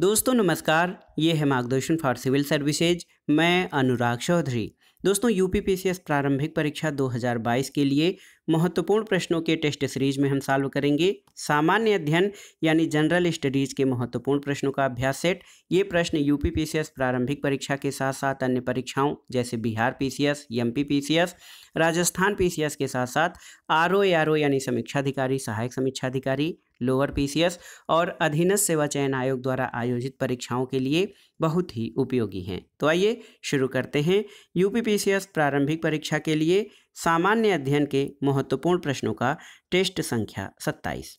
दोस्तों नमस्कार ये है मार्गदर्शन फॉर सिविल सर्विसेज मैं अनुराग चौधरी दोस्तों यू यूपीपीसीएस प्रारंभिक परीक्षा 2022 के लिए महत्वपूर्ण प्रश्नों के टेस्ट सीरीज में हम सॉल्व करेंगे सामान्य अध्ययन यानी जनरल स्टडीज के महत्वपूर्ण प्रश्नों का अभ्यास सेट ये प्रश्न यू यूपीपीसीएस प्रारंभिक परीक्षा के साथ साथ अन्य परीक्षाओं जैसे Bihar PCS MP PCS Rajasthan PCS के साथ साथ आर ओ यानी समीक्षाधिकारी सहायक समीक्षाधिकारी लोअर पीसीएस और अधीनस्थ सेवा चयन आयोग द्वारा आयोजित परीक्षाओं के लिए बहुत ही उपयोगी हैं तो आइए शुरू करते हैं यूपीपीसीएस प्रारंभिक परीक्षा के लिए सामान्य अध्ययन के महत्वपूर्ण प्रश्नों का टेस्ट संख्या सत्ताईस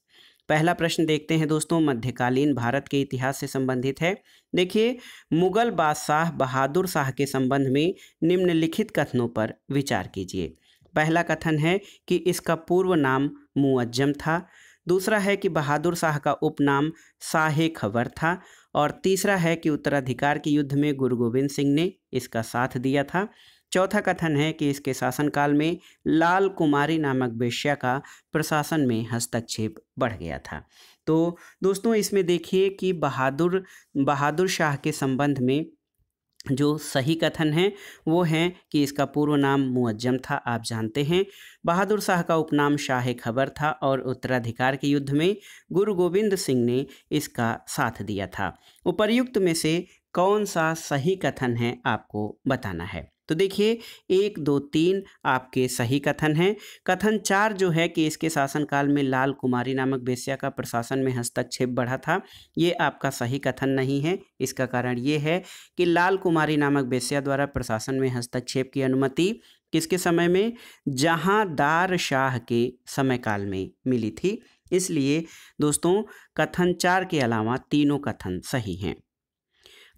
पहला प्रश्न देखते हैं दोस्तों मध्यकालीन भारत के इतिहास से संबंधित है देखिए मुगल बादशाह बहादुर शाह के संबंध में निम्नलिखित कथनों पर विचार कीजिए पहला कथन है कि इसका पूर्व नाम मुअज्जम था दूसरा है कि बहादुर शाह का उपनाम शाह खबर था और तीसरा है कि उत्तराधिकार के युद्ध में गुरु गोविंद सिंह ने इसका साथ दिया था चौथा कथन है कि इसके शासनकाल में लाल कुमारी नामक वेश्या का प्रशासन में हस्तक्षेप बढ़ गया था तो दोस्तों इसमें देखिए कि बहादुर बहादुर शाह के संबंध में जो सही कथन है वो है कि इसका पूर्व नाम मुअज्जम था आप जानते हैं बहादुर शाह का उपनाम शाह खबर था और उत्तराधिकार के युद्ध में गुरु गोविंद सिंह ने इसका साथ दिया था उपर्युक्त में से कौन सा सही कथन है आपको बताना है तो देखिए एक दो तीन आपके सही कथन हैं कथन चार जो है कि इसके शासनकाल में लाल कुमारी नामक बेस्या का प्रशासन में हस्तक्षेप बढ़ा था ये आपका सही कथन नहीं है इसका कारण ये है कि लाल कुमारी नामक बेस्या द्वारा प्रशासन में हस्तक्षेप की अनुमति किसके समय में दार शाह के समय काल में मिली थी इसलिए दोस्तों कथन चार के अलावा तीनों कथन सही हैं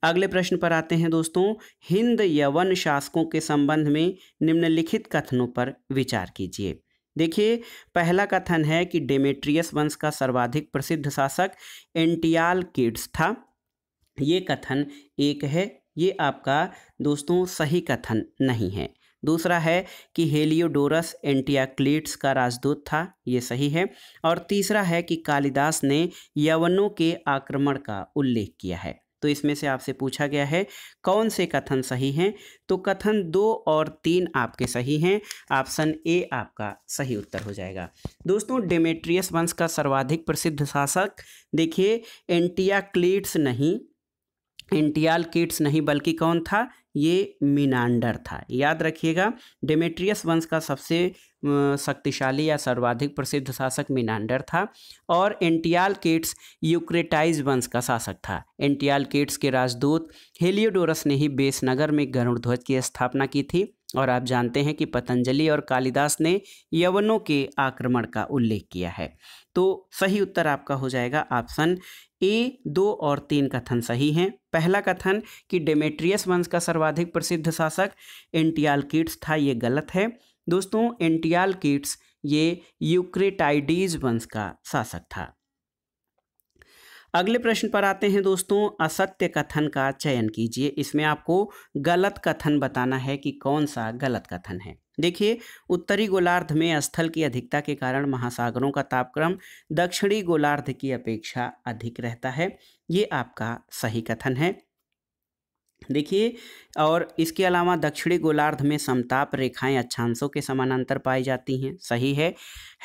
अगले प्रश्न पर आते हैं दोस्तों हिंद यवन शासकों के संबंध में निम्नलिखित कथनों पर विचार कीजिए देखिए पहला कथन है कि डेमेट्रियस वंश का सर्वाधिक प्रसिद्ध शासक एंटियाल किड्स था ये कथन एक है ये आपका दोस्तों सही कथन नहीं है दूसरा है कि हेलियोडोरस एंटियाक्लिट्स का राजदूत था ये सही है और तीसरा है कि कालिदास ने यवनों के आक्रमण का उल्लेख किया है तो इसमें से आपसे पूछा गया है कौन से कथन सही हैं तो कथन दो और तीन आपके सही हैं ऑप्शन ए आपका सही उत्तर हो जाएगा दोस्तों डेमेट्रियस वंश का सर्वाधिक प्रसिद्ध शासक देखिए एंटिया नहीं एंटियाल किट्स नहीं बल्कि कौन था ये मीनांडर था याद रखिएगा डेमेट्रियस वंश का सबसे शक्तिशाली या सर्वाधिक प्रसिद्ध शासक मीनांडर था और एंटियाल केट्स यूक्रेटाइज वंश का शासक था एंटियाल केट्स के राजदूत हेलियोडोरस ने ही बेसनगर में गरुड़ध्वज की स्थापना की थी और आप जानते हैं कि पतंजलि और कालिदास ने यवनों के आक्रमण का उल्लेख किया है तो सही उत्तर आपका हो जाएगा ऑप्शन ए दो और तीन कथन सही हैं पहला कथन कि डेमेट्रियस वंश का सर्वाधिक प्रसिद्ध शासक एंटियाल किट्स था ये गलत है दोस्तों एंटियाल किट्स ये यूक्रेटाइडीज वंश का शासक था अगले प्रश्न पर आते हैं दोस्तों असत्य कथन का चयन कीजिए इसमें आपको गलत कथन बताना है कि कौन सा गलत कथन है देखिए उत्तरी गोलार्ध में स्थल की अधिकता के कारण महासागरों का तापक्रम दक्षिणी गोलार्ध की अपेक्षा अधिक रहता है ये आपका सही कथन है देखिए और इसके अलावा दक्षिणी गोलार्ध में समताप रेखाएं अच्छांशों के समानांतर पाई जाती हैं सही है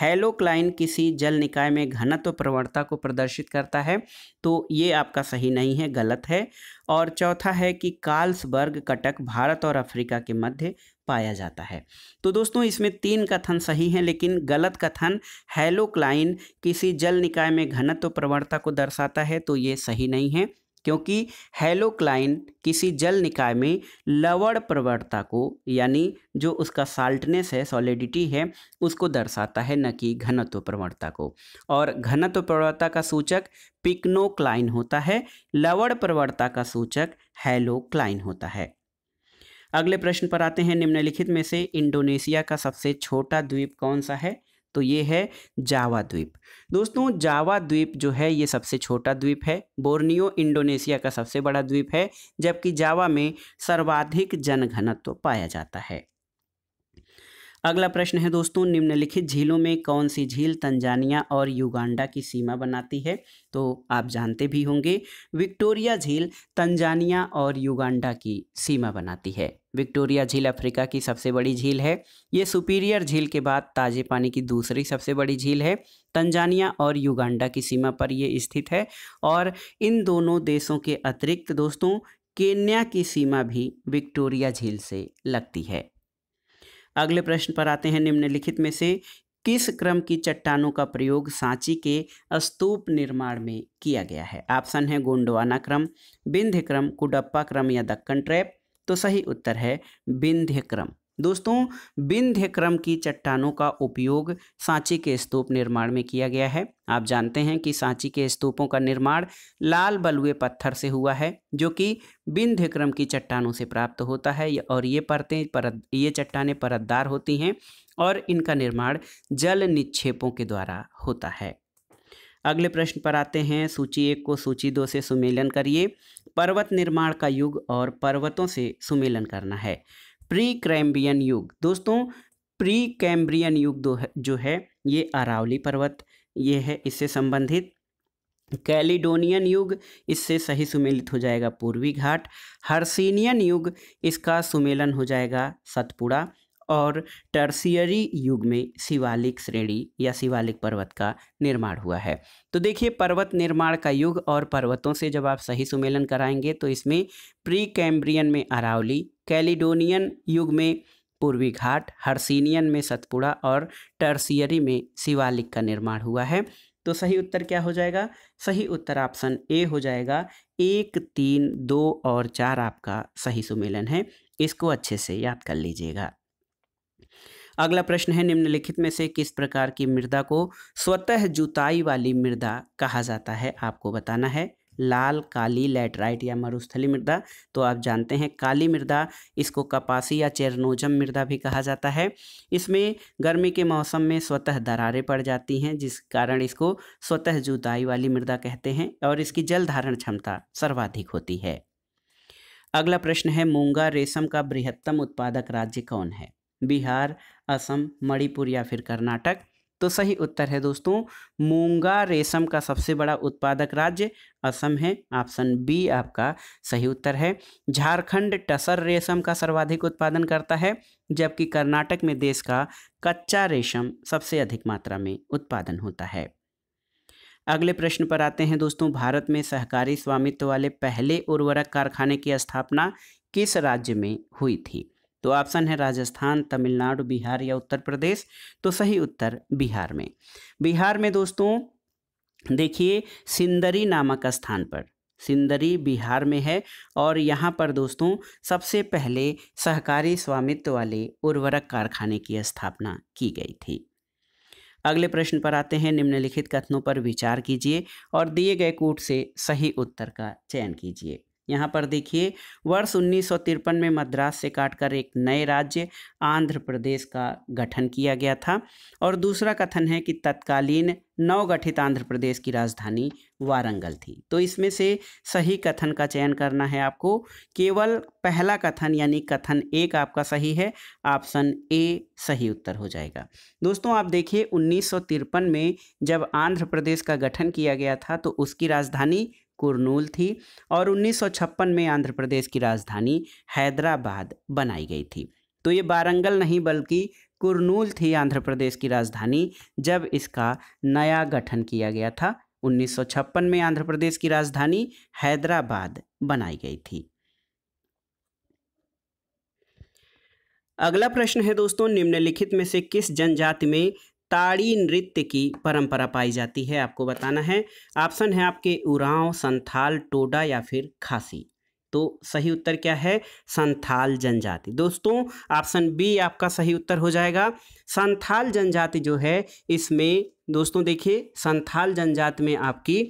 हेलोक्लाइन किसी जल निकाय में घनत्व प्रवणता को प्रदर्शित करता है तो ये आपका सही नहीं है गलत है और चौथा है कि काल्सबर्ग कटक भारत और अफ्रीका के मध्य पाया जाता है तो दोस्तों इसमें तीन कथन सही हैं लेकिन गलत कथन हेलोक्लाइन किसी जल निकाय में घनत्व प्रवणता को दर्शाता है तो ये सही नहीं है क्योंकि हेलोक्लाइन किसी जल निकाय में लवण प्रवणता को यानी जो उसका साल्टनेस है सॉलिडिटी है उसको दर्शाता है न कि घनत्व प्रवणता को और घनत्व प्रवणता का सूचक पिक्नोक्लाइन होता है लवण प्रवणता का सूचक हेलोक्लाइन होता है अगले प्रश्न पर आते हैं निम्नलिखित में से इंडोनेशिया का सबसे छोटा द्वीप कौन सा है तो ये है जावा द्वीप दोस्तों जावा द्वीप जो है ये सबसे छोटा द्वीप है बोर्नियो इंडोनेशिया का सबसे बड़ा द्वीप है जबकि जावा में सर्वाधिक जनघनत्व पाया जाता है अगला प्रश्न है दोस्तों निम्नलिखित झीलों में कौन सी झील तंजानिया और युगांडा की सीमा बनाती है तो आप जानते भी होंगे विक्टोरिया झील तंजानिया और युगांडा की सीमा बनाती है विक्टोरिया झील अफ्रीका की सबसे बड़ी झील है ये सुपीरियर झील के बाद ताजे पानी की दूसरी सबसे बड़ी झील है तंजानिया और युगांडा की सीमा पर ये स्थित है और इन दोनों देशों के अतिरिक्त दोस्तों केन्या की सीमा भी विक्टोरिया झील से लगती है अगले प्रश्न पर आते हैं निम्नलिखित में से किस क्रम की चट्टानों का प्रयोग सांची के स्तूप निर्माण में किया गया है ऑप्शन है गोंडवाना क्रम विंध्य क्रम कुडप्पा क्रम या दक्कन ट्रैप तो सही उत्तर है विंध्यक्रम दोस्तों विंध्यक्रम की चट्टानों का उपयोग सांची के स्तूप निर्माण में किया गया है आप जानते हैं कि सांची के स्तूपों का निर्माण लाल बलुए पत्थर से हुआ है जो कि बिंध्यक्रम की चट्टानों से प्राप्त होता है और ये परतें परत ये चट्टाने परतदार होती हैं और इनका निर्माण जल निक्षेपों के द्वारा होता है अगले प्रश्न पर आते हैं सूची एक को सूची दो से सुमेलन करिए पर्वत निर्माण का युग और पर्वतों से सुमेलन करना है प्री क्रैम्बियन युग दोस्तों प्री कैम्ब्रियन युग दो है, जो है ये अरावली पर्वत ये है इससे संबंधित कैलिडोनियन युग इससे सही सुमेलित हो जाएगा पूर्वी घाट हर्सिनियन युग इसका सुमेलन हो जाएगा सतपुड़ा और टर्सियरी युग में शिवालिक श्रेणी या शिवालिक पर्वत का निर्माण हुआ है तो देखिए पर्वत निर्माण का युग और पर्वतों से जब आप सही सुमेलन कराएंगे तो इसमें प्री कैम्ब्रियन में अरावली कैलिडोनियन युग में पूर्वी घाट हर्सिनियन में सतपुड़ा और टर्सियरी में शिवालिक का निर्माण हुआ है तो सही उत्तर क्या हो जाएगा सही उत्तर ऑप्शन ए हो जाएगा एक तीन दो और चार आपका सही सुमेलन है इसको अच्छे से याद कर लीजिएगा अगला प्रश्न है निम्नलिखित में से किस प्रकार की मृदा को स्वतः जुताई वाली मृदा कहा जाता है आपको बताना है लाल काली लेटराइट या मरुस्थली मृदा तो आप जानते हैं काली मृदा इसको कपासी या चेरनोजम मृदा भी कहा जाता है इसमें गर्मी के मौसम में स्वतः दरारें पड़ जाती हैं जिस कारण इसको स्वतः जुताई वाली मृदा कहते हैं और इसकी जल धारण क्षमता सर्वाधिक होती है अगला प्रश्न है मूंगा रेशम का बृहत्तम उत्पादक राज्य कौन है बिहार असम मणिपुर या फिर कर्नाटक तो सही उत्तर है दोस्तों मूंगा रेशम का सबसे बड़ा उत्पादक राज्य असम है ऑप्शन बी आपका सही उत्तर है झारखंड टसर रेशम का सर्वाधिक उत्पादन करता है जबकि कर्नाटक में देश का कच्चा रेशम सबसे अधिक मात्रा में उत्पादन होता है अगले प्रश्न पर आते हैं दोस्तों भारत में सहकारी स्वामित्व वाले पहले उर्वरक कारखाने की स्थापना किस राज्य में हुई थी तो ऑप्शन है राजस्थान तमिलनाडु बिहार या उत्तर प्रदेश तो सही उत्तर बिहार में बिहार में दोस्तों देखिए सिंदरी नामक स्थान पर सिंदरी बिहार में है और यहाँ पर दोस्तों सबसे पहले सहकारी स्वामित्व वाले उर्वरक कारखाने की स्थापना की गई थी अगले प्रश्न पर आते हैं निम्नलिखित कथनों पर विचार कीजिए और दिए गए कूट से सही उत्तर का चयन कीजिए यहाँ पर देखिए वर्ष उन्नीस में मद्रास से काटकर एक नए राज्य आंध्र प्रदेश का गठन किया गया था और दूसरा कथन है कि तत्कालीन नवगठित आंध्र प्रदेश की राजधानी वारंगल थी तो इसमें से सही कथन का चयन करना है आपको केवल पहला कथन यानी कथन एक आपका सही है ऑप्शन ए सही उत्तर हो जाएगा दोस्तों आप देखिए उन्नीस में जब आंध्र प्रदेश का गठन किया गया था तो उसकी राजधानी कुरनूल थी और 1956 में आंध्र प्रदेश की राजधानी हैदराबाद बनाई गई थी तो ये बारंगल नहीं बल्कि कुरनूल थी आंध्र प्रदेश की राजधानी जब इसका नया गठन किया गया था 1956 में आंध्र प्रदेश की राजधानी हैदराबाद बनाई गई थी अगला प्रश्न है दोस्तों निम्नलिखित में से किस जनजाति में ताड़ी नृत्य की परंपरा पाई जाती है आपको बताना है ऑप्शन है आपके उरांव संथाल टोडा या फिर खासी तो सही उत्तर क्या है संथाल जनजाति दोस्तों ऑप्शन बी आपका सही उत्तर हो जाएगा संथाल जनजाति जो है इसमें दोस्तों देखिए संथाल जनजाति में आपकी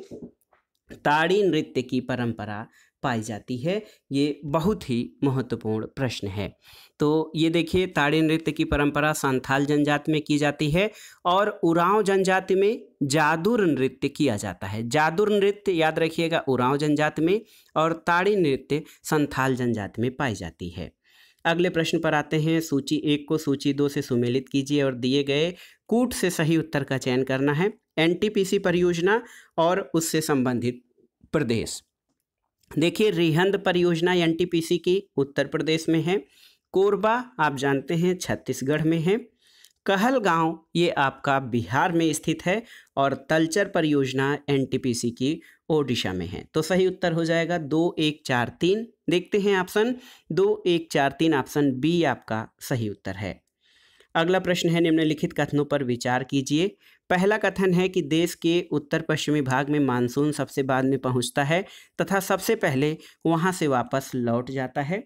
ताड़ी नृत्य की परंपरा पाई जाती है ये बहुत ही महत्वपूर्ण प्रश्न है तो ये देखिए ताड़ी नृत्य की परंपरा संथाल जनजाति में की जाती है और उरांव जनजाति में जादुर नृत्य किया जाता है जादुर नृत्य याद रखिएगा उरांव जनजाति में और ताड़ी नृत्य संथाल जनजाति में पाई जाती है अगले प्रश्न पर आते हैं सूची एक को सूची दो से सुमेलित कीजिए और दिए गए कूट से सही उत्तर का चयन करना है एनटीपीसी परियोजना और उससे संबंधित प्रदेश देखिए रिहंद परियोजना एनटीपीसी की उत्तर प्रदेश में है कोरबा आप जानते हैं छत्तीसगढ़ में है कहलगांव ये आपका बिहार में स्थित है और तलचर परियोजना एनटीपीसी की ओडिशा में है तो सही उत्तर हो जाएगा दो एक चार तीन देखते हैं ऑप्शन दो एक चार तीन ऑप्शन बी आपका सही उत्तर है अगला प्रश्न है निम्नलिखित कथनों पर विचार कीजिए पहला कथन है कि देश के उत्तर पश्चिमी भाग में मानसून सबसे बाद में पहुंचता है तथा सबसे पहले वहां से वापस लौट जाता है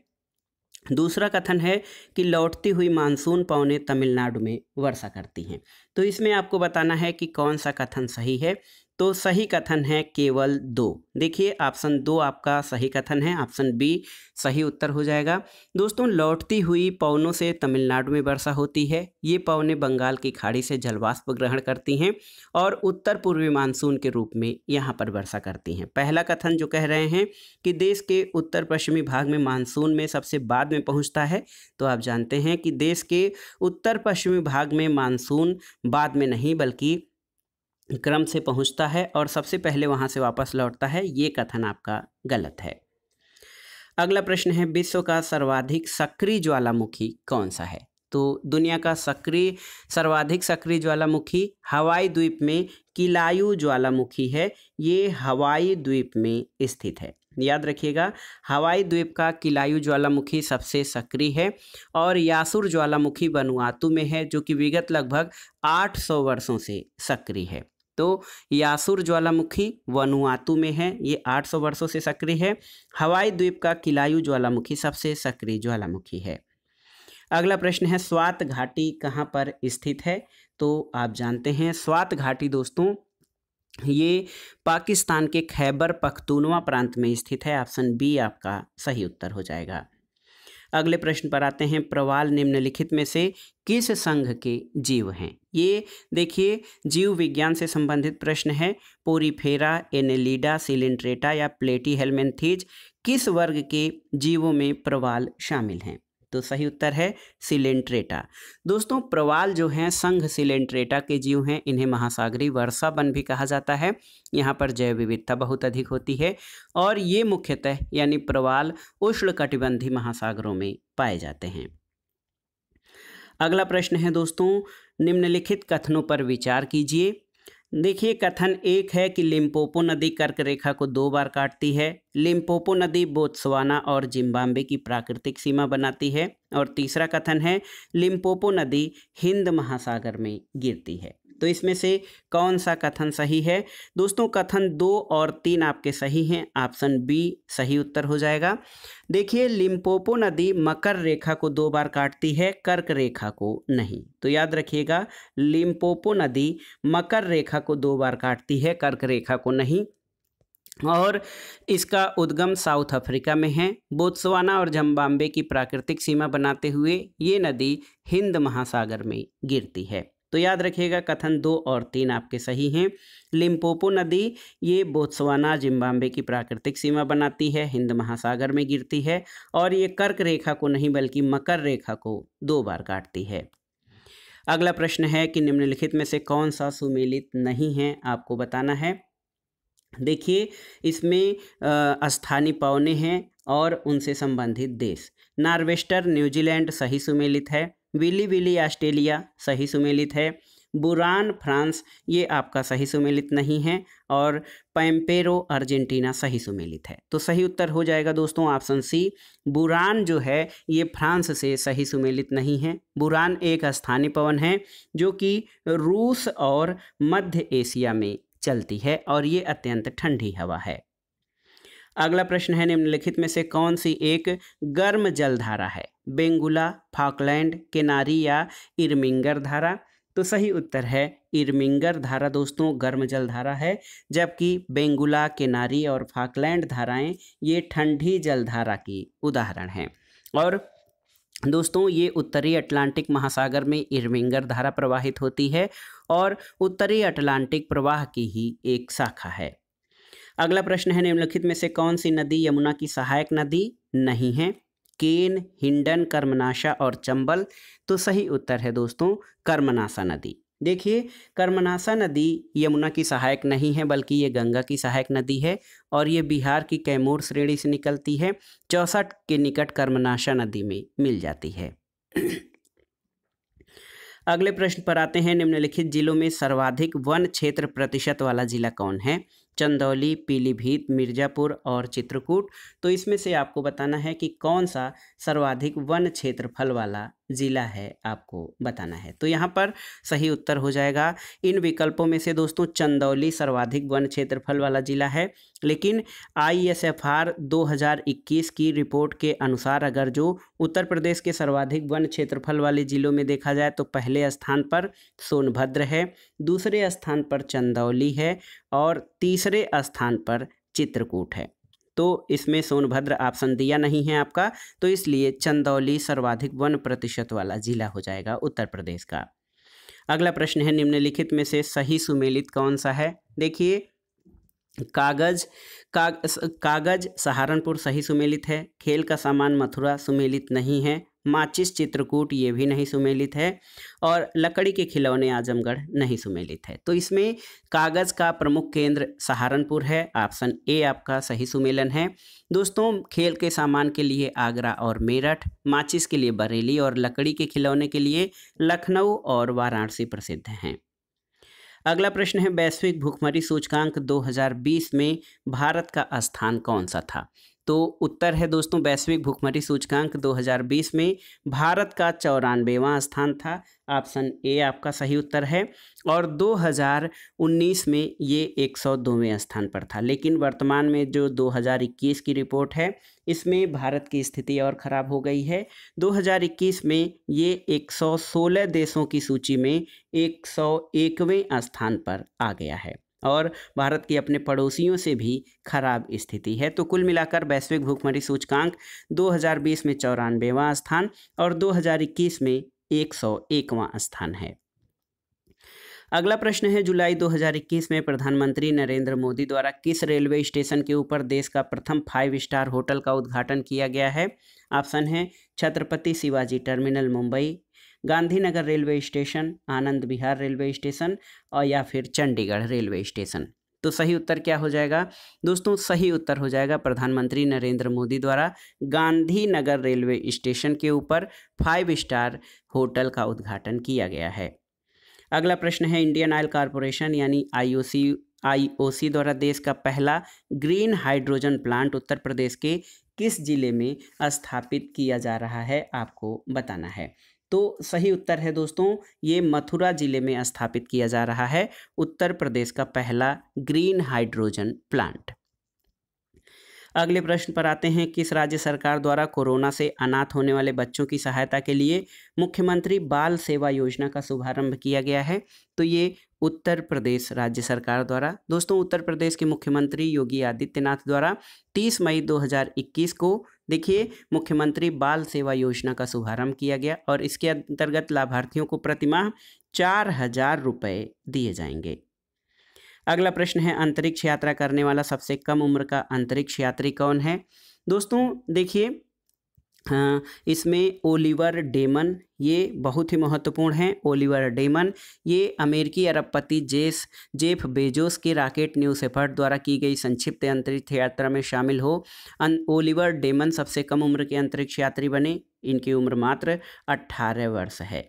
दूसरा कथन है कि लौटती हुई मानसून पौने तमिलनाडु में वर्षा करती हैं तो इसमें आपको बताना है कि कौन सा कथन सही है तो सही कथन है केवल दो देखिए ऑप्शन दो आपका सही कथन है ऑप्शन बी सही उत्तर हो जाएगा दोस्तों लौटती हुई पवनों से तमिलनाडु में वर्षा होती है ये पवनें बंगाल की खाड़ी से जलवाष्प ग्रहण करती हैं और उत्तर पूर्वी मानसून के रूप में यहाँ पर वर्षा करती हैं पहला कथन जो कह रहे हैं कि देश के उत्तर पश्चिमी भाग में मानसून में सबसे बाद में पहुँचता है तो आप जानते हैं कि देश के उत्तर पश्चिमी भाग में मानसून बाद में नहीं बल्कि क्रम से पहुंचता है और सबसे पहले वहां से वापस लौटता है ये कथन आपका गलत है अगला प्रश्न है विश्व का सर्वाधिक सक्रिय ज्वालामुखी कौन सा है तो दुनिया का सक्रिय सर्वाधिक सक्रिय ज्वालामुखी हवाई द्वीप में किलायु ज्वालामुखी है ये हवाई द्वीप में स्थित है याद रखिएगा हवाई द्वीप का किलायु ज्वालामुखी सबसे सक्रिय है और यासुर ज्वालामुखी बनुआतु में है जो कि विगत लगभग 800 वर्षों से सक्रिय है तो यासुर ज्वालामुखी वनुआतु में है ये 800 वर्षों से सक्रिय है हवाई द्वीप का किलायु ज्वालामुखी सबसे सक्रिय ज्वालामुखी है अगला प्रश्न है स्वात घाटी कहाँ पर स्थित है तो आप जानते हैं स्वात घाटी दोस्तों ये पाकिस्तान के खैबर पख्तूनवा प्रांत में स्थित है ऑप्शन बी आपका सही उत्तर हो जाएगा अगले प्रश्न पर आते हैं प्रवाल निम्नलिखित में से किस संघ के जीव हैं ये देखिए जीव विज्ञान से संबंधित प्रश्न है पोरीफेरा एनेलिडा सिलेंट्रेटा या प्लेटी हेलमेंथीज किस वर्ग के जीवों में प्रवाल शामिल हैं तो सही उत्तर है सिलेंट्रेटा दोस्तों प्रवाल जो हैं संघ सिलेंट्रेटा के जीव हैं इन्हें महासागरी वर्षा वन भी कहा जाता है यहाँ पर जैव विविधता बहुत अधिक होती है और ये मुख्यतः यानी प्रवाल उष्णकटिबंधीय महासागरों में पाए जाते हैं अगला प्रश्न है दोस्तों निम्नलिखित कथनों पर विचार कीजिए देखिए कथन एक है कि लिम्पोपो नदी कर्क रेखा को दो बार काटती है लिम्पोपो नदी बोत्सवाना और जिम्बाब्वे की प्राकृतिक सीमा बनाती है और तीसरा कथन है लिम्पोपो नदी हिंद महासागर में गिरती है तो इसमें से कौन सा कथन सही है दोस्तों कथन दो और तीन आपके सही हैं ऑप्शन बी सही उत्तर हो जाएगा देखिए लिम्पोपो नदी मकर रेखा को दो बार काटती है कर्क रेखा को नहीं तो याद रखिएगा लिम्पोपो नदी मकर रेखा को दो बार काटती है कर्क रेखा को नहीं और इसका उद्गम साउथ अफ्रीका में है बोत्सवाना और जम्बाम्बे की प्राकृतिक सीमा बनाते हुए ये नदी हिंद महासागर में गिरती है तो याद रखिएगा कथन दो और तीन आपके सही हैं लिम्पोपो नदी ये बोत्सवाना जिम्बाब्वे की प्राकृतिक सीमा बनाती है हिंद महासागर में गिरती है और ये कर्क रेखा को नहीं बल्कि मकर रेखा को दो बार काटती है अगला प्रश्न है कि निम्नलिखित में से कौन सा सुमेलित नहीं है आपको बताना है देखिए इसमें स्थानीय पौने हैं और उनसे संबंधित देश नार्वेस्टर न्यूजीलैंड सही सुमेलित है विली विली ऑस्ट्रेलिया सही सुमेलित है बुरान फ्रांस ये आपका सही सुमेलित नहीं है और पैम्पेरो अर्जेंटीना सही सुमेलित है तो सही उत्तर हो जाएगा दोस्तों ऑप्शन सी बुरान जो है ये फ्रांस से सही सुमेलित नहीं है बुरान एक स्थानीय पवन है जो कि रूस और मध्य एशिया में चलती है और ये अत्यंत ठंडी हवा है अगला प्रश्न है निम्नलिखित में से कौन सी एक गर्म जलधारा है बेंगुला फाकलैंड केनारी या इरमिंगर धारा तो सही उत्तर है इर्मिंगर धारा दोस्तों गर्म जल धारा है जबकि बेंगुला केनारी और फाकलैंड धाराएं ये ठंडी जल धारा की उदाहरण हैं और दोस्तों ये उत्तरी अटलांटिक महासागर में इरमिंगर धारा प्रवाहित होती है और उत्तरी अटलांटिक प्रवाह की ही एक शाखा है अगला प्रश्न है निम्नलिखित में से कौन सी नदी यमुना की सहायक नदी नहीं है केन हिंडन कर्मनाशा और चंबल तो सही उत्तर है दोस्तों कर्मनाशा नदी देखिए कर्मनाशा नदी यमुना की सहायक नहीं है बल्कि ये गंगा की सहायक नदी है और ये बिहार की कैमूर श्रेणी से निकलती है चौसठ के निकट कर्मनाशा नदी में मिल जाती है अगले प्रश्न पर आते हैं निम्नलिखित जिलों में सर्वाधिक वन क्षेत्र प्रतिशत वाला जिला कौन है चंदौली पीलीभीत मिर्ज़ापुर और चित्रकूट तो इसमें से आपको बताना है कि कौन सा सर्वाधिक वन क्षेत्रफल वाला ज़िला है आपको बताना है तो यहाँ पर सही उत्तर हो जाएगा इन विकल्पों में से दोस्तों चंदौली सर्वाधिक वन क्षेत्रफल वाला ज़िला है लेकिन आईएसएफआर 2021 की रिपोर्ट के अनुसार अगर जो उत्तर प्रदेश के सर्वाधिक वन क्षेत्रफल वाले ज़िलों में देखा जाए तो पहले स्थान पर सोनभद्र है दूसरे स्थान पर चंदौली है और तीसरे स्थान पर चित्रकूट है तो इसमें सोनभद्र ऑप्शन दिया नहीं है आपका तो इसलिए चंदौली सर्वाधिक वन प्रतिशत वाला जिला हो जाएगा उत्तर प्रदेश का अगला प्रश्न है निम्नलिखित में से सही सुमेलित कौन सा है देखिए कागज काग, कागज सहारनपुर सही सुमेलित है खेल का सामान मथुरा सुमेलित नहीं है माचिस चित्रकूट ये भी नहीं सुमेलित है और लकड़ी के खिलौने आजमगढ़ नहीं सुमेलित है तो इसमें कागज़ का प्रमुख केंद्र सहारनपुर है ऑप्शन ए आपका सही सुमेलन है दोस्तों खेल के सामान के लिए आगरा और मेरठ माचिस के लिए बरेली और लकड़ी के खिलौने के लिए लखनऊ और वाराणसी प्रसिद्ध हैं अगला प्रश्न है वैश्विक भूखमरी सूचकांक 2020 में भारत का स्थान कौन सा था तो उत्तर है दोस्तों वैश्विक भूखमरी सूचकांक 2020 में भारत का चौरानवेवां स्थान था ऑप्शन ए आपका सही उत्तर है और 2019 में ये एक सौ स्थान पर था लेकिन वर्तमान में जो 2021 की रिपोर्ट है इसमें भारत की स्थिति और ख़राब हो गई है 2021 में ये 116 देशों की सूची में एक सौ स्थान पर आ गया है और भारत के अपने पड़ोसियों से भी खराब स्थिति है तो कुल मिलाकर वैश्विक भूखमरी सूचकांक 2020 में चौरानबेवा स्थान और 2021 में 101वां स्थान है अगला प्रश्न है जुलाई 2021 में प्रधानमंत्री नरेंद्र मोदी द्वारा किस रेलवे स्टेशन के ऊपर देश का प्रथम फाइव स्टार होटल का उद्घाटन किया गया है ऑप्शन है Chhatrapati Shivaji terminal Mumbai Gandhinagar railway station Anand Vihar railway station और या फिर चंडीगढ़ रेलवे स्टेशन तो सही उत्तर क्या हो जाएगा दोस्तों सही उत्तर हो जाएगा प्रधानमंत्री नरेंद्र मोदी द्वारा गांधीनगर रेलवे स्टेशन के ऊपर फाइव स्टार होटल का उद्घाटन किया गया है अगला प्रश्न है इंडियन ऑयल कॉरपोरेशन यानी आईओसी आईओसी द्वारा देश का पहला green hydrogen plant Uttar Pradesh के किस जिले में स्थापित किया जा रहा है आपको बताना है तो सही उत्तर है दोस्तों ये मथुरा ज़िले में स्थापित किया जा रहा है उत्तर प्रदेश का पहला ग्रीन हाइड्रोजन प्लांट अगले प्रश्न पर आते हैं किस राज्य सरकार द्वारा कोरोना से अनाथ होने वाले बच्चों की सहायता के लिए मुख्यमंत्री बाल सेवा योजना का शुभारंभ किया गया है तो ये उत्तर प्रदेश राज्य सरकार द्वारा दोस्तों उत्तर प्रदेश के मुख्यमंत्री योगी आदित्यनाथ द्वारा 30 मई 2021 को देखिए मुख्यमंत्री बाल सेवा योजना का शुभारंभ किया गया और इसके अंतर्गत लाभार्थियों को प्रतिमाह चार हजार रुपये दिए जाएंगे अगला प्रश्न है अंतरिक्ष यात्रा करने वाला सबसे कम उम्र का अंतरिक्ष यात्री कौन है दोस्तों देखिए हाँ, इसमें ओलिवर डेमन ये बहुत ही महत्वपूर्ण हैं ओलिवर डेमन ये अमेरिकी अरबपति जेस जेफ बेजोस के रॉकेट न्यूज एफर्ट द्वारा की गई संक्षिप्त अंतरिक्ष यात्रा में शामिल हो अन ओलिवर डेमन सबसे कम उम्र के अंतरिक्ष यात्री बने इनकी उम्र मात्र अट्ठारह वर्ष है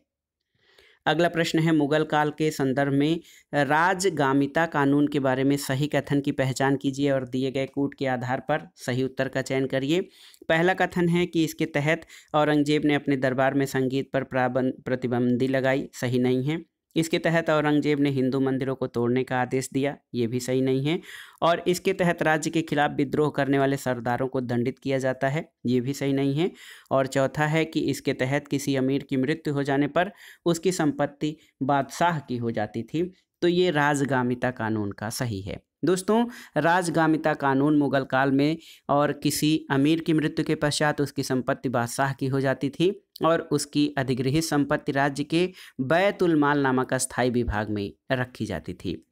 अगला प्रश्न है मुगल काल के संदर्भ में राजगामिता कानून के बारे में सही कथन की पहचान कीजिए और दिए गए कूट के आधार पर सही उत्तर का चयन करिए पहला कथन है कि इसके तहत औरंगजेब ने अपने दरबार में संगीत पर प्रतिबंधी लगाई सही नहीं है इसके तहत औरंगजेब ने हिंदू मंदिरों को तोड़ने का आदेश दिया ये भी सही नहीं है और इसके तहत राज्य के खिलाफ विद्रोह करने वाले सरदारों को दंडित किया जाता है ये भी सही नहीं है और चौथा है कि इसके तहत किसी अमीर की मृत्यु हो जाने पर उसकी संपत्ति बादशाह की हो जाती थी तो ये राजगामिता कानून का सही है दोस्तों राजगामिता कानून मुगल काल में और किसी अमीर की मृत्यु के पश्चात उसकी संपत्ति बादशाह की हो जाती थी और उसकी अधिग्रहित संपत्ति राज्य के बैतुलमाल नामक स्थायी विभाग में रखी जाती थी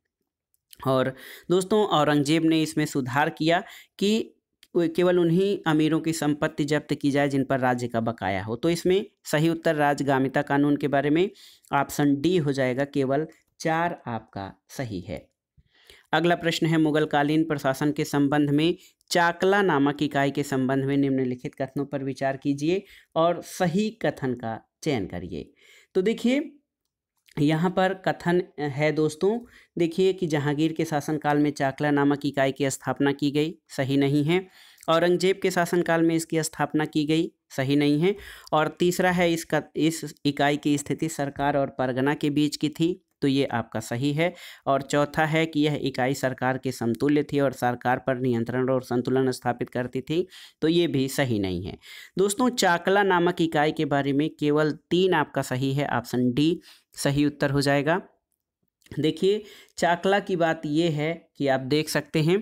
और दोस्तों औरंगजेब ने इसमें सुधार किया कि केवल उन्हीं अमीरों की संपत्ति जब्त की जाए जिन पर राज्य का बकाया हो तो इसमें सही उत्तर राजगामिता कानून के बारे में ऑप्शन डी हो जाएगा केवल चार आपका सही है अगला प्रश्न है मुगल कालीन प्रशासन के संबंध में चाकला नामक इकाई के संबंध में निम्नलिखित कथनों पर विचार कीजिए और सही कथन का चयन करिए तो देखिए यहाँ पर कथन है दोस्तों देखिए कि जहांगीर के शासनकाल में चाकला नामक इकाई की स्थापना की गई सही नहीं है औरंगजेब के शासनकाल में इसकी स्थापना की गई सही नहीं है और तीसरा है इसका इस इकाई की स्थिति सरकार और परगना के बीच की थी तो ये आपका सही है और चौथा है कि यह इकाई सरकार के समतुल्य थी और सरकार पर नियंत्रण और संतुलन स्थापित करती थी तो ये भी सही नहीं है दोस्तों चाकला नामक इकाई के बारे में केवल तीन आपका सही है ऑप्शन डी सही उत्तर हो जाएगा देखिए चाकला की बात ये है कि आप देख सकते हैं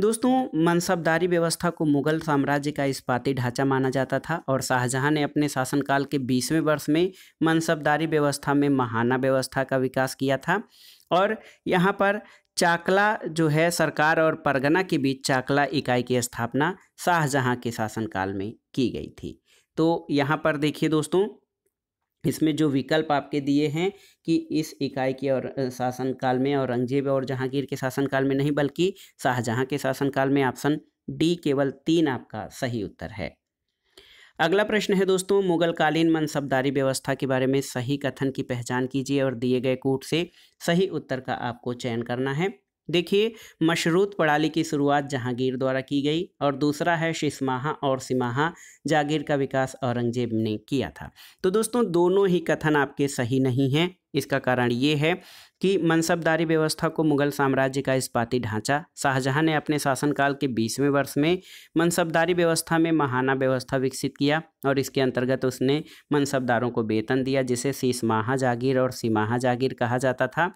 दोस्तों मनसबदारी व्यवस्था को मुगल साम्राज्य का इस्पाती ढांचा माना जाता था और शाहजहां ने अपने शासनकाल के बीसवें वर्ष में मनसबदारी व्यवस्था में महाना व्यवस्था का विकास किया था और यहाँ पर चाकला जो है सरकार और परगना के बीच चाकला इकाई की स्थापना शाहजहाँ के शासनकाल में की गई थी तो यहाँ पर देखिए दोस्तों इसमें जो विकल्प आपके दिए हैं कि इस इकाई के और शासनकाल में औरंगजेब और, और जहांगीर के शासनकाल में नहीं बल्कि शाहजहां के शासनकाल में ऑप्शन डी केवल तीन आपका सही उत्तर है अगला प्रश्न है दोस्तों मुगलकालीन मनसबदारी व्यवस्था के बारे में सही कथन की पहचान कीजिए और दिए गए कूट से सही उत्तर का आपको चयन करना है देखिए मशरूत पड़ाली की शुरुआत जहांगीर द्वारा की गई और दूसरा है शिशमाहा और सिमाहा जागीर का विकास औरंगजेब ने किया था तो दोस्तों दोनों ही कथन आपके सही नहीं हैं इसका कारण ये है कि मनसबदारी व्यवस्था को मुगल साम्राज्य का इस्पाती ढांचा शाहजहां ने अपने शासनकाल के बीसवें वर्ष में मनसबदारी व्यवस्था में महाना व्यवस्था विकसित किया और इसके अंतर्गत उसने मनसबदारों को वेतन दिया जिसे शीशमाहा जागीर और सीमाहा जागीर कहा जाता था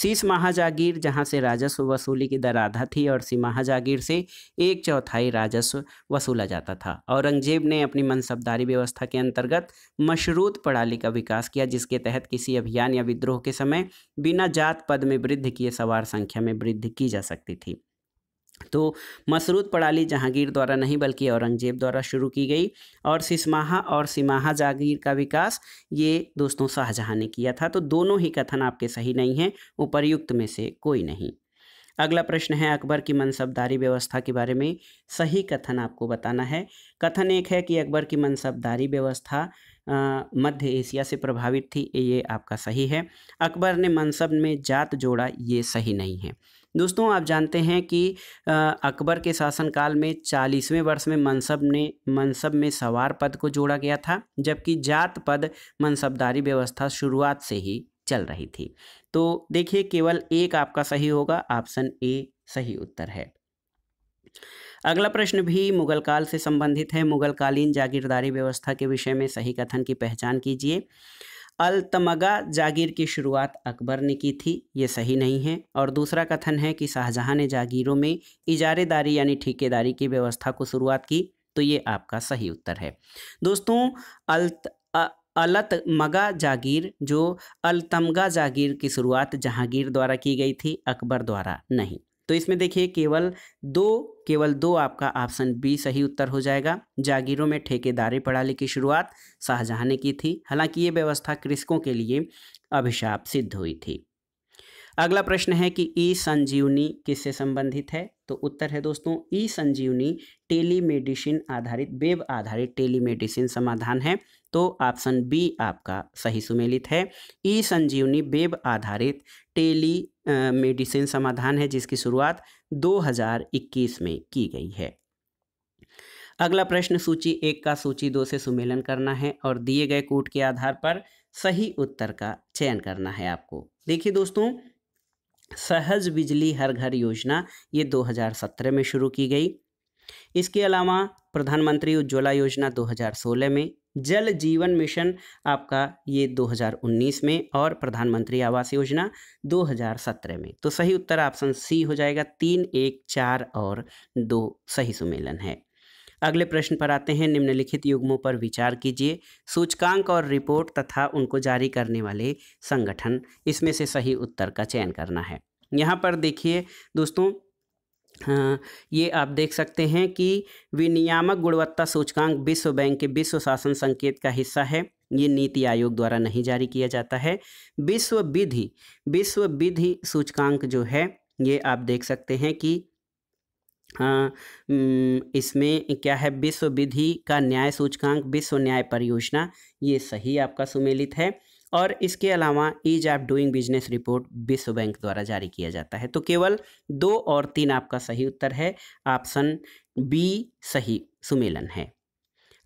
शीश महाजागीर जहाँ से राजस्व वसूली की दर आधा थी और सी महाजागीर से एक चौथाई राजस्व वसूला जाता था औरंगजेब ने अपनी मनसबदारी व्यवस्था के अंतर्गत मशरूत प्रणाली का विकास किया जिसके तहत किसी अभियान या विद्रोह के समय बिना जात पद में वृद्धि किए सवार संख्या में वृद्धि की जा सकती थी तो मसरूद पड़ाली जहांगीर द्वारा नहीं बल्कि औरंगजेब द्वारा शुरू की गई और सिसमाहा और सिमाहा जागीर का विकास ये दोस्तों शाहजहाँ ने किया था तो दोनों ही कथन आपके सही नहीं हैं उपर्युक्त में से कोई नहीं अगला प्रश्न है अकबर की मनसबदारी व्यवस्था के बारे में सही कथन आपको बताना है कथन एक है कि अकबर की मनसबदारी व्यवस्था मध्य एशिया से प्रभावित थी ये आपका सही है अकबर ने मनसब में जात जोड़ा ये सही नहीं है दोस्तों आप जानते हैं कि अकबर के शासनकाल में चालीसवें वर्ष में मनसब ने मनसब में सवार पद को जोड़ा गया था जबकि जात पद मनसबदारी व्यवस्था शुरुआत से ही चल रही थी तो देखिए केवल एक आपका सही होगा ऑप्शन ए सही उत्तर है अगला प्रश्न भी मुगल काल से संबंधित है मुगल कालीन जागीरदारी व्यवस्था के विषय में सही कथन की पहचान कीजिए अलतमगा जागीर की शुरुआत अकबर ने की थी ये सही नहीं है और दूसरा कथन है कि शाहजहाँ ने जागीरों में इजारेदारी यानी ठेकेदारी की व्यवस्था को शुरुआत की तो ये आपका सही उत्तर है दोस्तों अलत अलत मगा जागीर जो अलतमगा जागीर की शुरुआत जहांगीर द्वारा की गई थी अकबर द्वारा नहीं तो इसमें देखिए केवल दो केवल दो आपका ऑप्शन बी सही उत्तर हो जाएगा जागीरों में ठेकेदारी प्रणाली की शुरुआत शाहजहां ने की थी हालांकि ये व्यवस्था कृषकों के लिए अभिशाप सिद्ध हुई थी अगला प्रश्न है कि ई संजीवनी किससे संबंधित है तो उत्तर है दोस्तों ई संजीवनी टेलीमेडिसिन आधारित वेब आधारित टेलीमेडिसिन समाधान है तो ऑप्शन बी आपका सही सुमेलित है ई संजीवनी वेब आधारित टेली मेडिसिन समाधान है जिसकी शुरुआत 2021 में की गई है अगला प्रश्न सूची एक का सूची दो से सुमेलन करना है और दिए गए कोट के आधार पर सही उत्तर का चयन करना है आपको देखिए दोस्तों सहज बिजली हर घर योजना ये 2017 में शुरू की गई इसके अलावा प्रधानमंत्री उज्ज्वला योजना 2016 में जल जीवन मिशन आपका ये 2019 में और प्रधानमंत्री आवास योजना 2017 में तो सही उत्तर ऑप्शन सी हो जाएगा तीन एक चार और दो सही सुमेलन है अगले प्रश्न पर आते हैं निम्नलिखित युग्मों पर विचार कीजिए सूचकांक और रिपोर्ट तथा उनको जारी करने वाले संगठन इसमें से सही उत्तर का चयन करना है यहाँ पर देखिए दोस्तों ये आप देख सकते हैं कि विनियामक गुणवत्ता सूचकांक विश्व बैंक के विश्व शासन संकेत का हिस्सा है ये नीति आयोग द्वारा नहीं जारी किया जाता है विश्व विधि विश्व विधि सूचकांक जो है ये आप देख सकते हैं कि हाँ, इसमें क्या है विश्व विधि का न्याय सूचकांक विश्व न्याय परियोजना ये सही आपका सुमेलित है और इसके अलावा ease of doing business report विश्व बैंक द्वारा जारी किया जाता है तो केवल दो और तीन आपका सही उत्तर है ऑप्शन बी सही सुमेलन है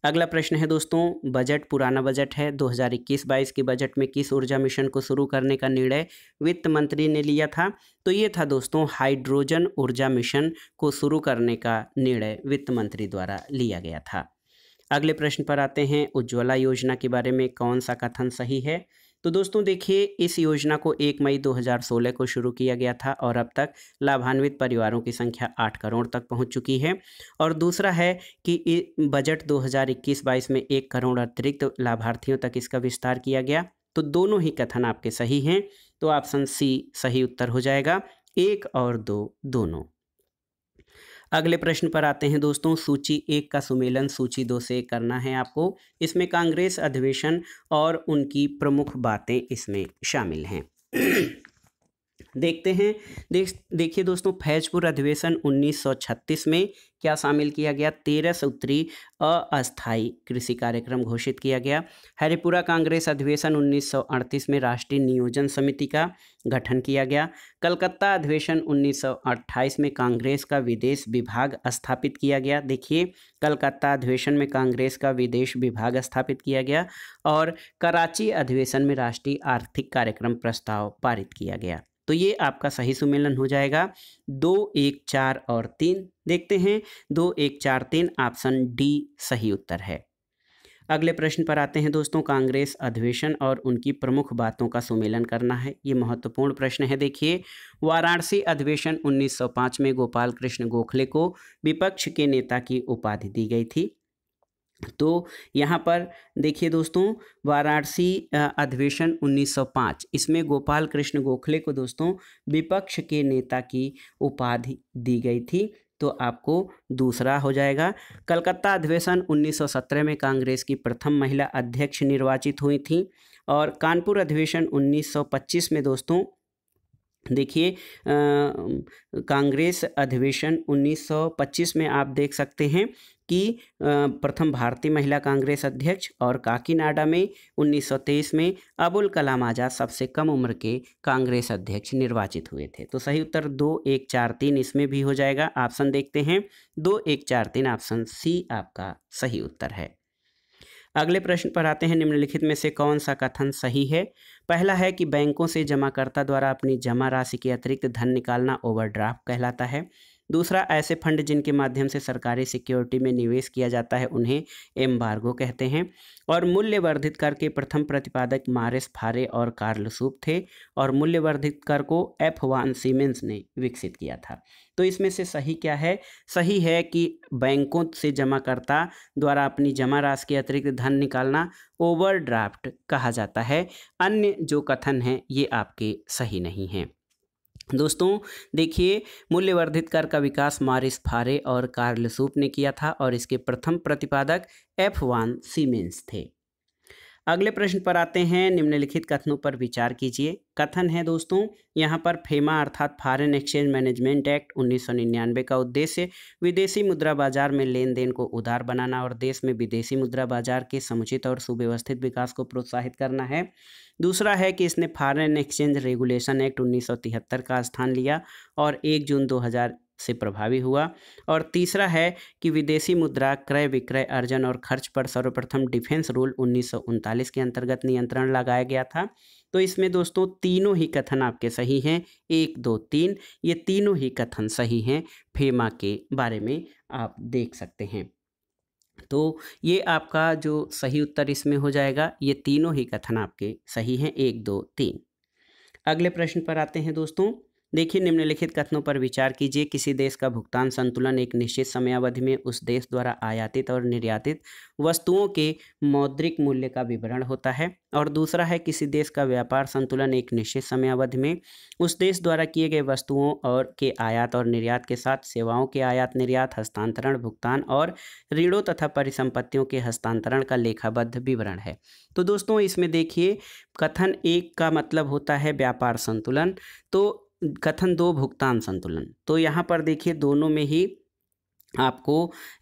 अगला प्रश्न है दोस्तों बजट पुराना बजट है 2021-22 के बजट में किस ऊर्जा मिशन को शुरू करने का निर्णय वित्त मंत्री ने लिया था तो ये था दोस्तों हाइड्रोजन ऊर्जा मिशन को शुरू करने का निर्णय वित्त मंत्री द्वारा लिया गया था अगले प्रश्न पर आते हैं उज्ज्वला योजना के बारे में कौन सा कथन सही है तो दोस्तों देखिए इस योजना को 1 मई 2016 को शुरू किया गया था और अब तक लाभान्वित परिवारों की संख्या 8 करोड़ तक पहुंच चुकी है और दूसरा है कि बजट 2021-22 में एक करोड़ अतिरिक्त लाभार्थियों तक इसका विस्तार किया गया तो दोनों ही कथन आपके सही हैं तो ऑप्शन सी सही उत्तर हो जाएगा एक और दो दोनों अगले प्रश्न पर आते हैं दोस्तों सूची एक का सुमेलन सूची दो से करना है आपको इसमें कांग्रेस अधिवेशन और उनकी प्रमुख बातें इसमें शामिल हैं देखते हैं देख देखिए दोस्तों फैजपुर अधिवेशन 1936 में क्या शामिल किया गया तेरह सूत्री अस्थायी कृषि कार्यक्रम घोषित किया गया हरिपुरा कांग्रेस अधिवेशन 1938 में राष्ट्रीय नियोजन समिति का गठन किया गया कलकत्ता अधिवेशन 1928 में कांग्रेस का विदेश विभाग स्थापित किया गया देखिए कलकत्ता अधिवेशन में कांग्रेस का विदेश विभाग स्थापित किया गया और कराची अधिवेशन में राष्ट्रीय आर्थिक कार्यक्रम प्रस्ताव पारित किया गया तो ये आपका सही सुमेलन हो जाएगा दो एक चार और तीन देखते हैं दो एक चार तीन ऑप्शन डी सही उत्तर है अगले प्रश्न पर आते हैं दोस्तों कांग्रेस अधिवेशन और उनकी प्रमुख बातों का सुमेलन करना है ये महत्वपूर्ण प्रश्न है देखिए वाराणसी अधिवेशन 1905 में गोपाल कृष्ण गोखले को विपक्ष के नेता की उपाधि दी गई थी तो यहाँ पर देखिए दोस्तों वाराणसी अधिवेशन 1905 इसमें गोपाल कृष्ण गोखले को दोस्तों विपक्ष के नेता की उपाधि दी गई थी तो आपको दूसरा हो जाएगा कलकत्ता अधिवेशन 1917 में कांग्रेस की प्रथम महिला अध्यक्ष निर्वाचित हुई थी और कानपुर अधिवेशन 1925 में दोस्तों देखिए कांग्रेस अधिवेशन 1925 में आप देख सकते हैं कि प्रथम भारतीय महिला कांग्रेस अध्यक्ष और काकीनाडा में 1923 में अबुल कलाम आज़ाद सबसे कम उम्र के कांग्रेस अध्यक्ष निर्वाचित हुए थे तो सही उत्तर दो एक चार तीन इसमें भी हो जाएगा ऑप्शन देखते हैं दो एक चार तीन ऑप्शन सी आपका सही उत्तर है अगले प्रश्न पर आते हैं निम्नलिखित में से कौन सा कथन सही है पहला है कि बैंकों से जमाकर्ता द्वारा अपनी जमा राशि के अतिरिक्त धन निकालना ओवरड्राफ्ट कहलाता है दूसरा ऐसे फंड जिनके माध्यम से सरकारी सिक्योरिटी में निवेश किया जाता है उन्हें एम्बार्गो कहते हैं और मूल्यवर्धित कर के प्रथम प्रतिपादक मारिस फारे और कार्ल सूप थे और मूल्यवर्धित कर को एफ वान सीमेंस ने विकसित किया था तो इसमें से सही क्या है सही है कि बैंकों से जमाकर्ता द्वारा अपनी जमा राशि के अतिरिक्त धन निकालना ओवरड्राफ्ट कहा जाता है अन्य जो कथन हैं ये आपके सही नहीं हैं दोस्तों देखिए मूल्यवर्धित कर का विकास मारिस फारे और कार्ल सूप ने किया था और इसके प्रथम प्रतिपादक एफ वन सीमेंस थे अगले प्रश्न पर आते हैं निम्नलिखित कथनों पर विचार कीजिए कथन है दोस्तों यहाँ पर फेमा अर्थात फॉरेन एक्सचेंज मैनेजमेंट एक्ट 1999 का उद्देश्य विदेशी मुद्रा बाजार में लेन देन को उदार बनाना और देश में विदेशी मुद्रा बाजार के समुचित और सुव्यवस्थित विकास को प्रोत्साहित करना है दूसरा है कि इसने फॉरेन एक्सचेंज रेगुलेशन एक्ट तिहत्तर का स्थान लिया और एक जून हज़ार से प्रभावी हुआ और तीसरा है कि विदेशी मुद्रा क्रय विक्रय अर्जन और खर्च पर सर्वप्रथम डिफेंस रूल उन्नीस के अंतर्गत नियंत्रण लगाया गया था तो इसमें दोस्तों तीनों ही कथन आपके सही हैं एक दो तीन ये तीनों ही कथन सही हैं फेमा के बारे में आप देख सकते हैं तो ये आपका जो सही उत्तर इसमें हो जाएगा ये तीनों ही कथन आपके सही हैं एक दो तीन अगले प्रश्न पर आते हैं दोस्तों देखिए निम्नलिखित कथनों पर विचार कीजिए किसी देश का भुगतान संतुलन एक निश्चित समयावधि में उस देश द्वारा आयातित और निर्यातित वस्तुओं के मौद्रिक मूल्य का विवरण होता है और दूसरा है किसी देश का व्यापार संतुलन एक निश्चित समयावधि में उस देश द्वारा किए गए वस्तुओं और के आयात और निर्यात के साथ सेवाओं के आयात निर्यात हस्तांतरण भुगतान और ऋणों तथा परिसंपत्तियों के हस्तांतरण का लेखाबद्ध विवरण है तो दोस्तों इसमें देखिए कथन एक का मतलब होता है व्यापार संतुलन तो कथन दो भुगतान संतुलन तो यहाँ पर देखिए दोनों में ही आपको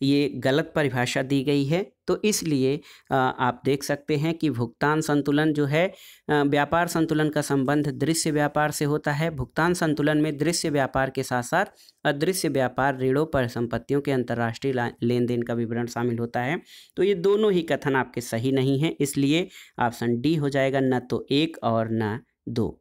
ये गलत परिभाषा दी गई है तो इसलिए आप देख सकते हैं कि भुगतान संतुलन जो है व्यापार संतुलन का संबंध दृश्य व्यापार से होता है भुगतान संतुलन में दृश्य व्यापार के साथ साथ अदृश्य व्यापार ऋणों पर संपत्तियों के अंतर्राष्ट्रीय लेन देन का विवरण शामिल होता है तो ये दोनों ही कथन आपके सही नहीं हैं इसलिए ऑप्शन डी हो जाएगा न तो एक और न दो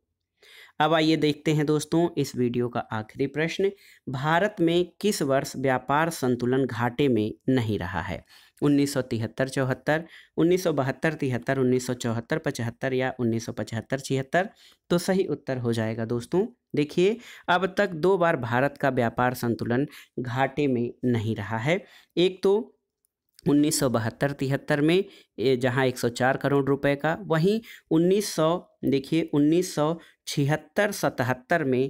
अब आइए देखते हैं दोस्तों इस वीडियो का आखिरी प्रश्न भारत में किस वर्ष व्यापार संतुलन घाटे में नहीं रहा है उन्नीस सौ तिहत्तर चौहत्तर उन्नीस सौ बहत्तर तिहत्तर उन्नीस सौ चौहत्तर पचहत्तर या उन्नीस सौ पचहत्तर छिहत्तर तो सही उत्तर हो जाएगा दोस्तों देखिए अब तक दो बार भारत का व्यापार संतुलन घाटे में नहीं रहा है एक तो उन्नीस सौ बहत्तर तिहत्तर में जहां चार करोड़ रुपए का वहीं उन्नीस सौ देखिए उन्नीस सौ छिहत्तर सतहत्तर में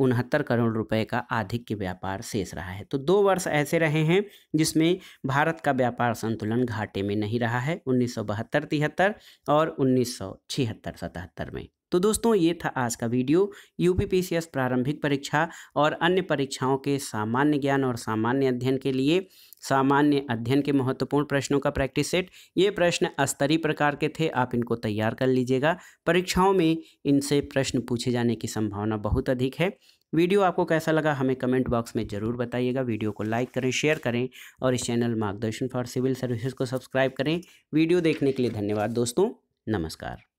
उनहत्तर करोड़ रुपए का के व्यापार शेष रहा है तो दो वर्ष ऐसे रहे हैं जिसमें भारत का व्यापार संतुलन घाटे में नहीं रहा है उन्नीस सौ बहत्तर तिहत्तर और उन्नीस सौ छिहत्तर सतहत्तर में तो दोस्तों ये था आज का वीडियो यूपीपीसीएस प्रारंभिक परीक्षा और अन्य परीक्षाओं के सामान्य ज्ञान और सामान्य अध्ययन के लिए सामान्य अध्ययन के महत्वपूर्ण प्रश्नों का प्रैक्टिस सेट ये प्रश्न स्तरीय प्रकार के थे आप इनको तैयार कर लीजिएगा परीक्षाओं में इनसे प्रश्न पूछे जाने की संभावना बहुत अधिक है वीडियो आपको कैसा लगा हमें कमेंट बॉक्स में ज़रूर बताइएगा वीडियो को लाइक करें शेयर करें और इस channel Margdarshan for civil services को सब्सक्राइब करें वीडियो देखने के लिए धन्यवाद दोस्तों नमस्कार